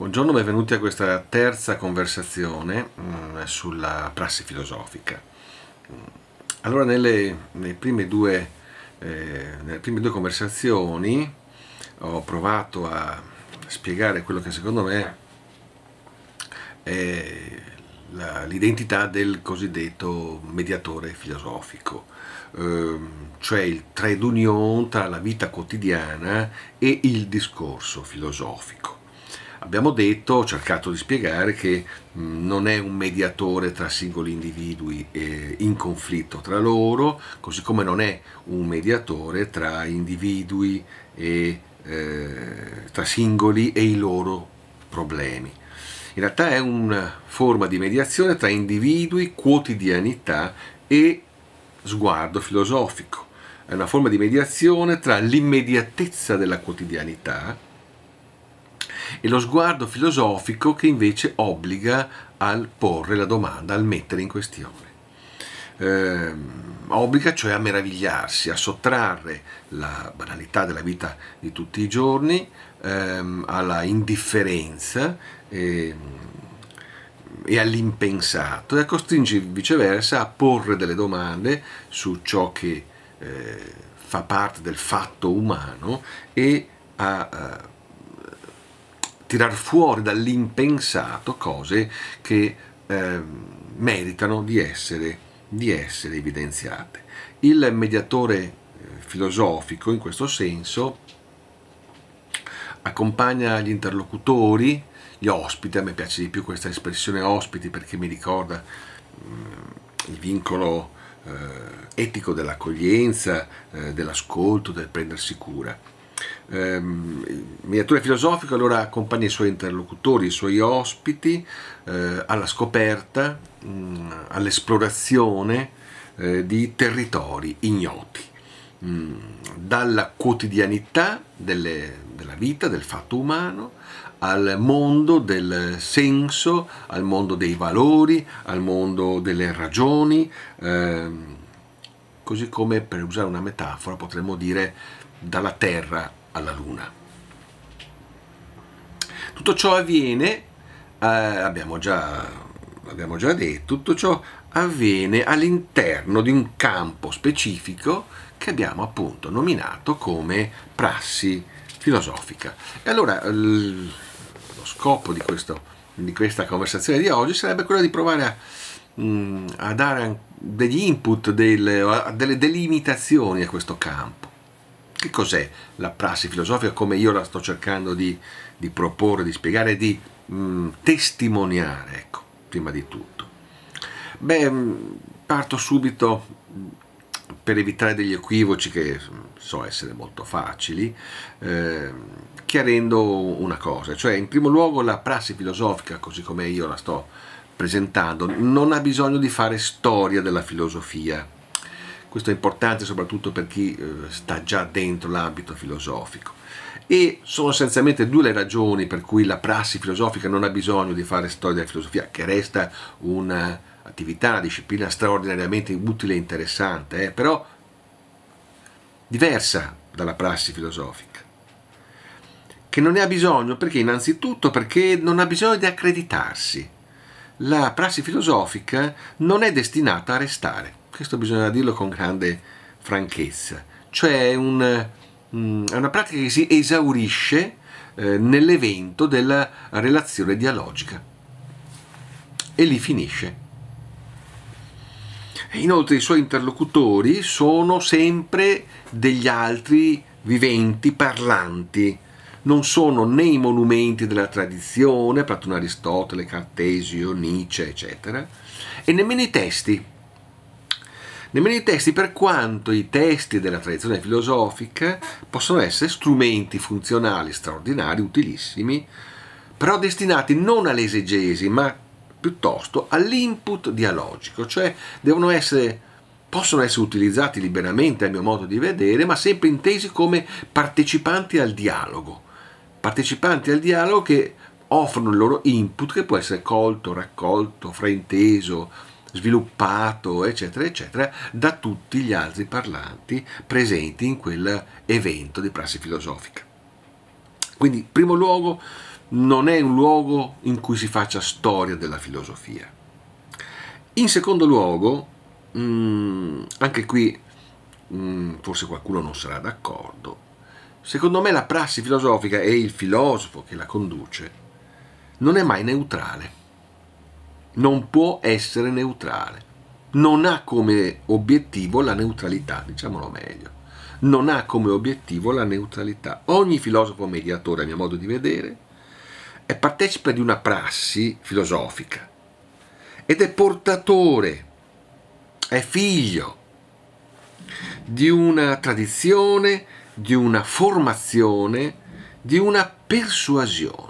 Buongiorno, benvenuti a questa terza conversazione mh, mm, sulla prassi filosofica. Mm, allora, nelle, nelle, prime due, eh, nelle, prime due, conversazioni ho provato a spiegare quello che secondo me è l'identità del cosiddetto mediatore filosofico, ehm, cioè il trade union tra la vita quotidiana e il discorso filosofico. Abbiamo detto, ho cercato di spiegare che non è un mediatore tra singoli individui eh, in conflitto tra loro, così come non è un mediatore tra individui e eh, tra singoli e i loro problemi. In realtà è una forma di mediazione tra individui, quotidianità e sguardo filosofico. È una forma di mediazione tra l'immediatezza della quotidianità, e lo sguardo filosofico che invece obbliga al porre la domanda, al mettere in questione. Eh, obbliga cioè a meravigliarsi, a sottrarre la banalità della vita di tutti i giorni ehm, alla indifferenza e, ehm, e all'impensato e a costringerci viceversa a porre delle domande su ciò che eh, fa parte del fatto umano e a, a eh, tirar fuori dall'impensato cose che eh, meritano di essere, di essere evidenziate. Il mediatore eh, filosofico in questo senso accompagna gli interlocutori, gli ospiti, a me piace di più questa espressione ospiti perché mi ricorda mm, il vincolo eh, etico dell'accoglienza, eh, dell'ascolto, del prendersi cura miniatura ehm, filosofico allora accompagna i suoi interlocutori, i suoi ospiti eh, alla scoperta, mh, mm, all'esplorazione eh, di territori ignoti, mh, mm, dalla quotidianità delle, della vita, del fatto umano, al mondo del senso, al mondo dei valori, al mondo delle ragioni, eh, così come per usare una metafora potremmo dire dalla terra alla Luna. Tutto ciò avviene, eh, abbiamo, già, abbiamo già detto, tutto ciò avviene all'interno di un campo specifico che abbiamo appunto nominato come prassi filosofica. E allora lo scopo di, questo, di questa conversazione di oggi sarebbe quello di provare a, mm, a dare degli input, delle, delle delimitazioni a questo campo che cos'è la prassi filosofica come io la sto cercando di, di proporre, di spiegare, di mh, mm, testimoniare, ecco, prima di tutto? Beh, mm, parto subito per evitare degli equivoci che mm, so essere molto facili, eh, chiarendo una cosa, cioè in primo luogo la prassi filosofica, così come io la sto presentando, non ha bisogno di fare storia della filosofia, questo è importante soprattutto per chi eh, sta già dentro l'ambito filosofico. E sono essenzialmente due le ragioni per cui la prassi filosofica non ha bisogno di fare storia della filosofia, che resta un'attività, una disciplina straordinariamente utile e interessante, eh, però diversa dalla prassi filosofica, che non ne ha bisogno perché innanzitutto perché non ha bisogno di accreditarsi. La prassi filosofica non è destinata a restare questo bisogna dirlo con grande franchezza, cioè è, un, mm, è una pratica che si esaurisce eh, nell'evento della relazione dialogica e lì finisce. E inoltre i suoi interlocutori sono sempre degli altri viventi, parlanti, non sono né i monumenti della tradizione, Platone, Aristotele, Cartesio, Nietzsche, eccetera, e nemmeno i testi Nemmeno i testi, per quanto i testi della tradizione filosofica possono essere strumenti funzionali straordinari, utilissimi, però destinati non all'esegesi, ma piuttosto all'input dialogico, cioè devono essere possono essere utilizzati liberamente a mio modo di vedere, ma sempre intesi come partecipanti al dialogo, partecipanti al dialogo che offrono il loro input che può essere colto, raccolto, frainteso, sviluppato, eccetera, eccetera, da tutti gli altri parlanti presenti in quell'evento di prassi filosofica. Quindi, in primo luogo, non è un luogo in cui si faccia storia della filosofia. In secondo luogo, mh, mm, anche qui mh, mm, forse qualcuno non sarà d'accordo, secondo me la prassi filosofica e il filosofo che la conduce non è mai neutrale non può essere neutrale, non ha come obiettivo la neutralità, diciamolo meglio, non ha come obiettivo la neutralità. Ogni filosofo mediatore, a mio modo di vedere, è partecipe di una prassi filosofica ed è portatore, è figlio di una tradizione, di una formazione, di una persuasione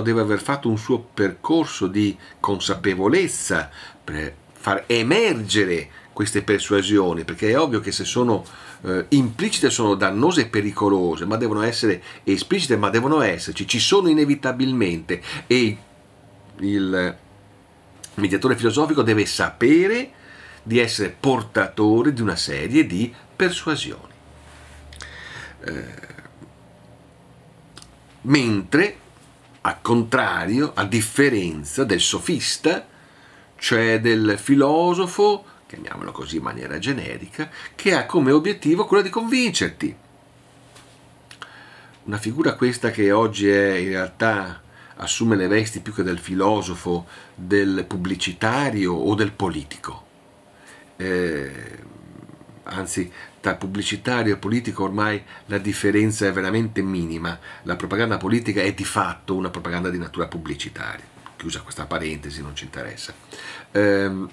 deve aver fatto un suo percorso di consapevolezza per far emergere queste persuasioni, perché è ovvio che se sono eh, implicite sono dannose e pericolose, ma devono essere esplicite, ma devono esserci, ci sono inevitabilmente e il mediatore filosofico deve sapere di essere portatore di una serie di persuasioni. Eh, mentre al contrario, a differenza del sofista, cioè del filosofo, chiamiamolo così in maniera generica, che ha come obiettivo quello di convincerti. Una figura questa che oggi è in realtà assume le vesti più che del filosofo, del pubblicitario o del politico. Eh, anzi tra pubblicitario e politico ormai la differenza è veramente minima, la propaganda politica è di fatto una propaganda di natura pubblicitaria, chiusa questa parentesi non ci interessa. Ehm,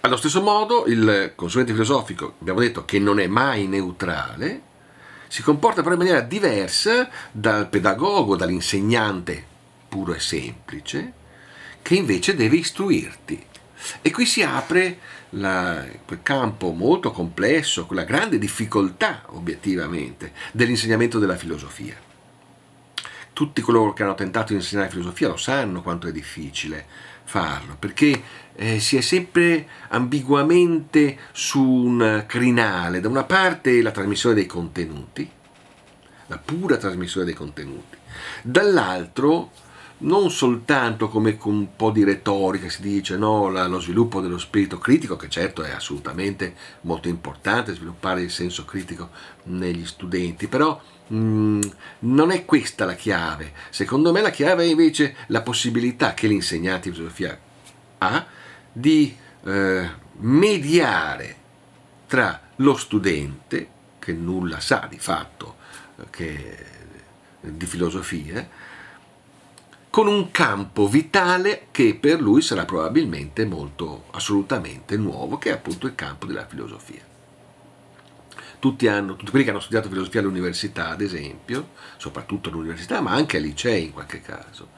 allo stesso modo il consulente filosofico, abbiamo detto che non è mai neutrale, si comporta però in maniera diversa dal pedagogo, dall'insegnante puro e semplice, che invece deve istruirti. E qui si apre la, quel campo molto complesso, quella grande difficoltà obiettivamente dell'insegnamento della filosofia. Tutti coloro che hanno tentato di insegnare filosofia lo sanno quanto è difficile farlo, perché eh, si è sempre ambiguamente su un crinale, da una parte la trasmissione dei contenuti, la pura trasmissione dei contenuti, dall'altro non soltanto come con un po' di retorica si dice no, la, lo sviluppo dello spirito critico, che certo è assolutamente molto importante sviluppare il senso critico negli studenti, però mh, mm, non è questa la chiave. Secondo me la chiave è invece la possibilità che l'insegnante di filosofia ha di eh, mediare tra lo studente, che nulla sa di fatto eh, che, di filosofia, con un campo vitale che per lui sarà probabilmente molto assolutamente nuovo, che è appunto il campo della filosofia. Tutti, hanno, tutti quelli che hanno studiato filosofia all'università, ad esempio, soprattutto all'università, ma anche ai licei in qualche caso,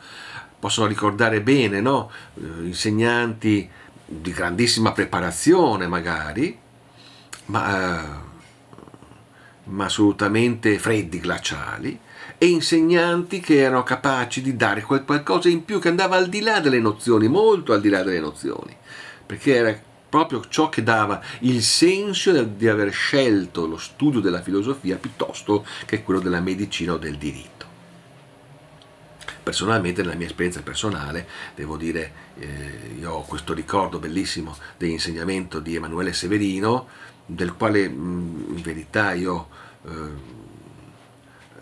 possono ricordare bene no? Eh, insegnanti di grandissima preparazione magari, ma eh, ma assolutamente freddi, glaciali, e insegnanti che erano capaci di dare qualcosa in più che andava al di là delle nozioni, molto al di là delle nozioni, perché era proprio ciò che dava il senso di aver scelto lo studio della filosofia piuttosto che quello della medicina o del diritto. Personalmente, nella mia esperienza personale, devo dire, eh, io ho questo ricordo bellissimo dell'insegnamento di Emanuele Severino, del quale in verità io eh,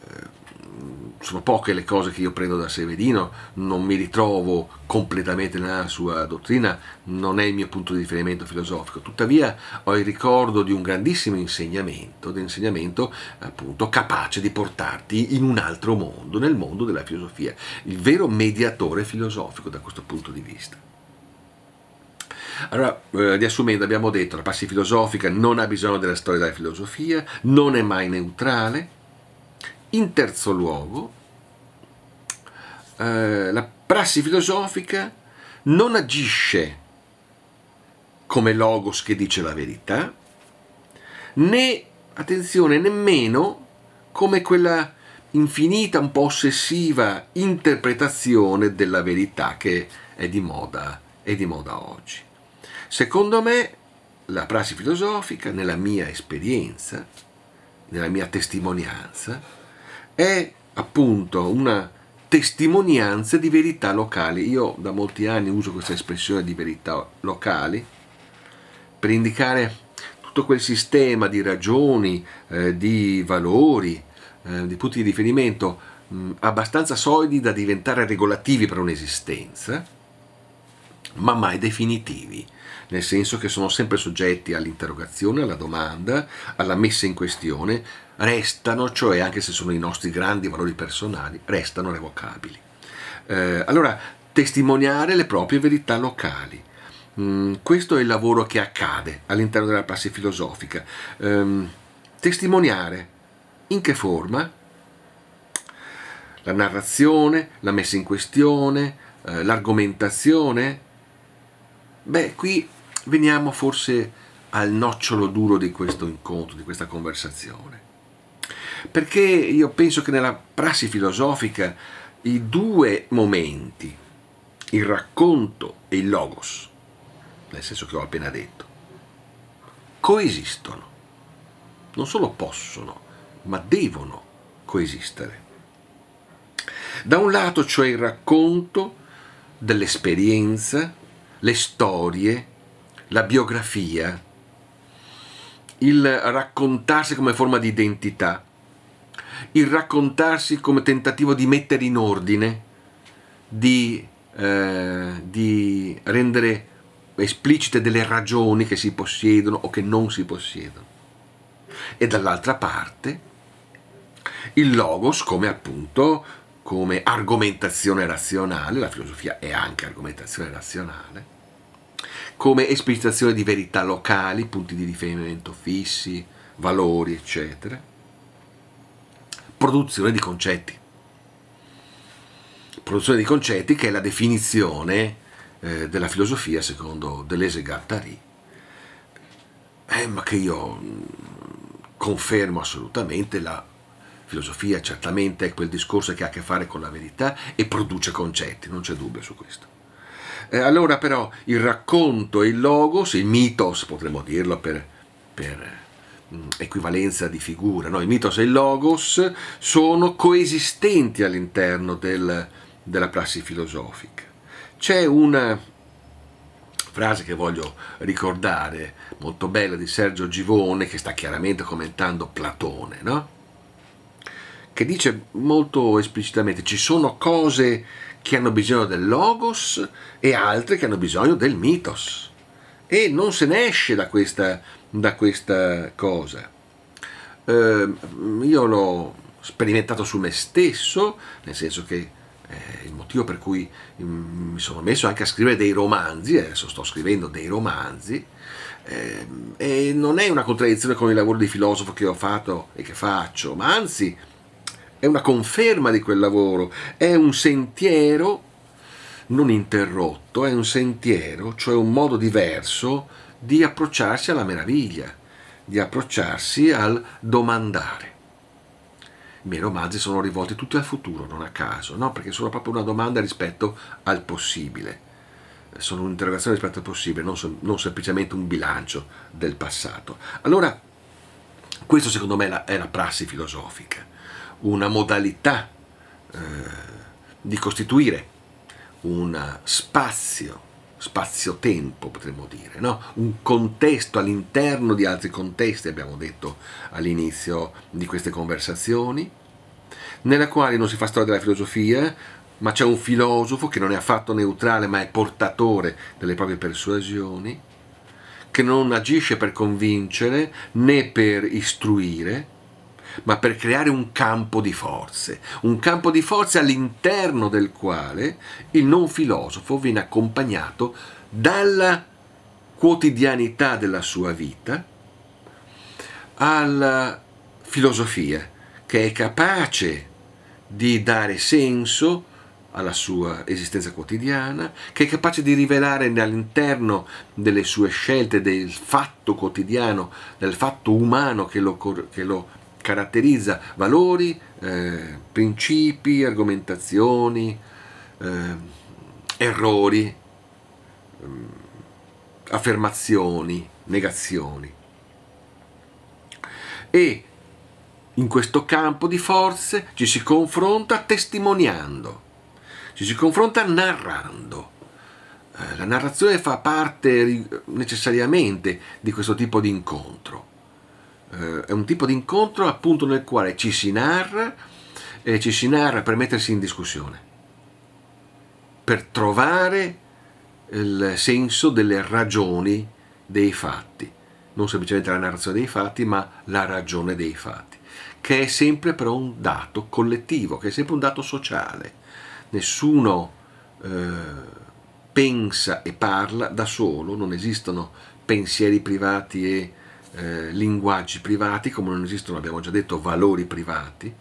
eh, sono poche le cose che io prendo da Severino, non mi ritrovo completamente nella sua dottrina, non è il mio punto di riferimento filosofico, tuttavia ho il ricordo di un grandissimo insegnamento, di insegnamento appunto capace di portarti in un altro mondo, nel mondo della filosofia, il vero mediatore filosofico da questo punto di vista. Allora, eh, riassumendo, abbiamo detto, che la prassi filosofica non ha bisogno della storia della filosofia, non è mai neutrale. In terzo luogo, eh, la prassi filosofica non agisce come logos che dice la verità, né, attenzione, nemmeno come quella infinita, un po' ossessiva interpretazione della verità che è di moda, è di moda oggi. Secondo me la prassi filosofica, nella mia esperienza, nella mia testimonianza, è appunto una testimonianza di verità locali. Io da molti anni uso questa espressione di verità locali per indicare tutto quel sistema di ragioni, eh, di valori, eh, di punti di riferimento mh, mm, abbastanza solidi da diventare regolativi per un'esistenza, ma mai definitivi nel senso che sono sempre soggetti all'interrogazione, alla domanda, alla messa in questione, restano, cioè anche se sono i nostri grandi valori personali, restano revocabili. Eh, allora, testimoniare le proprie verità locali. Mm, questo è il lavoro che accade all'interno della prassi filosofica. Eh, testimoniare in che forma? La narrazione, la messa in questione, eh, l'argomentazione? Beh, qui Veniamo forse al nocciolo duro di questo incontro, di questa conversazione. Perché io penso che nella prassi filosofica i due momenti, il racconto e il logos, nel senso che ho appena detto, coesistono. Non solo possono, ma devono coesistere. Da un lato, cioè il racconto dell'esperienza, le storie, la biografia, il raccontarsi come forma di identità, il raccontarsi come tentativo di mettere in ordine, di, eh, di rendere esplicite delle ragioni che si possiedono o che non si possiedono. E dall'altra parte il logos come appunto come argomentazione razionale, la filosofia è anche argomentazione razionale, come esplicitazione di verità locali, punti di riferimento fissi, valori, eccetera, produzione di concetti. Produzione di concetti che è la definizione eh, della filosofia secondo Deleuze e Gattari, eh, ma che io mm, confermo assolutamente la filosofia certamente è quel discorso che ha a che fare con la verità e produce concetti, non c'è dubbio su questo. E eh, allora però il racconto e il logos, il mitos potremmo dirlo per, per mm, equivalenza di figura, no? il mitos e il logos sono coesistenti all'interno del, della prassi filosofica. C'è una frase che voglio ricordare, molto bella, di Sergio Givone, che sta chiaramente commentando Platone, no? che dice molto esplicitamente ci sono cose che hanno bisogno del logos e altre che hanno bisogno del mitos. E non se ne esce da questa, da questa cosa. Eh, io l'ho sperimentato su me stesso, nel senso che eh, il motivo per cui mm, mi sono messo anche a scrivere dei romanzi, adesso sto scrivendo dei romanzi, eh, e non è una contraddizione con il lavoro di filosofo che ho fatto e che faccio, ma anzi è una conferma di quel lavoro, è un sentiero non interrotto, è un sentiero, cioè un modo diverso di approcciarsi alla meraviglia, di approcciarsi al domandare. I miei romanzi sono rivolti tutti al futuro, non a caso, no? perché sono proprio una domanda rispetto al possibile sono un'interrogazione rispetto al possibile, non, so, non, semplicemente un bilancio del passato. Allora, questo secondo me è la, è la prassi filosofica una modalità eh, di costituire un spazio, spazio-tempo potremmo dire, no? un contesto all'interno di altri contesti, abbiamo detto all'inizio di queste conversazioni, nella quale non si fa storia della filosofia, ma c'è un filosofo che non è affatto neutrale, ma è portatore delle proprie persuasioni, che non agisce per convincere né per istruire, ma per creare un campo di forze, un campo di forze all'interno del quale il non filosofo viene accompagnato dalla quotidianità della sua vita alla filosofia che è capace di dare senso alla sua esistenza quotidiana, che è capace di rivelare all'interno delle sue scelte, del fatto quotidiano, del fatto umano che lo, che lo caratterizza valori, eh, principi, argomentazioni, eh, errori, eh, affermazioni, negazioni. E in questo campo di forze ci si confronta testimoniando, ci si confronta narrando. Eh, la narrazione fa parte necessariamente di questo tipo di incontro eh, è un tipo di incontro appunto nel quale ci si narra e ci si narra per mettersi in discussione, per trovare il senso delle ragioni dei fatti, non semplicemente la narrazione dei fatti, ma la ragione dei fatti, che è sempre però un dato collettivo, che è sempre un dato sociale. Nessuno eh, pensa e parla da solo, non esistono pensieri privati e eh, linguaggi privati, come non esistono, abbiamo già detto, valori privati,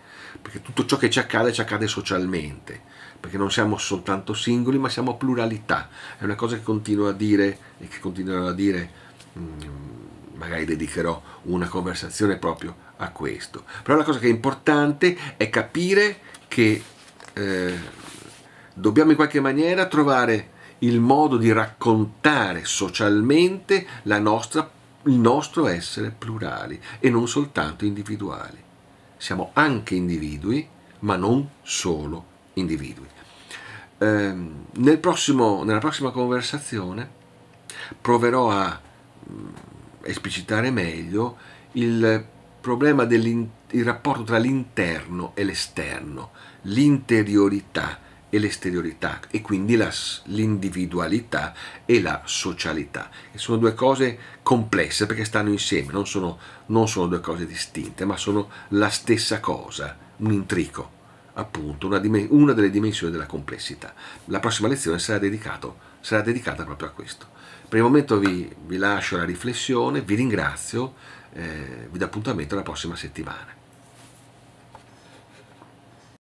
perché tutto ciò che ci accade ci accade socialmente, perché non siamo soltanto singoli, ma siamo pluralità. È una cosa che continuo a dire e che continuerò a dire, mh, mm, magari dedicherò una conversazione proprio a questo. Però la cosa che è importante è capire che eh, dobbiamo in qualche maniera trovare il modo di raccontare socialmente la nostra il nostro essere plurali e non soltanto individuali. Siamo anche individui, ma non solo individui. Eh, nel prossimo, nella prossima conversazione proverò a mh, mm, esplicitare meglio il problema del rapporto tra l'interno e l'esterno, l'interiorità, e l'esteriorità e quindi l'individualità e la socialità, che sono due cose complesse perché stanno insieme, non sono, non sono due cose distinte, ma sono la stessa cosa, un intrico, appunto, una, una delle dimensioni della complessità. La prossima lezione sarà, dedicato, sarà dedicata proprio a questo. Per il momento vi, vi lascio la riflessione, vi ringrazio, eh, vi do appuntamento alla prossima settimana.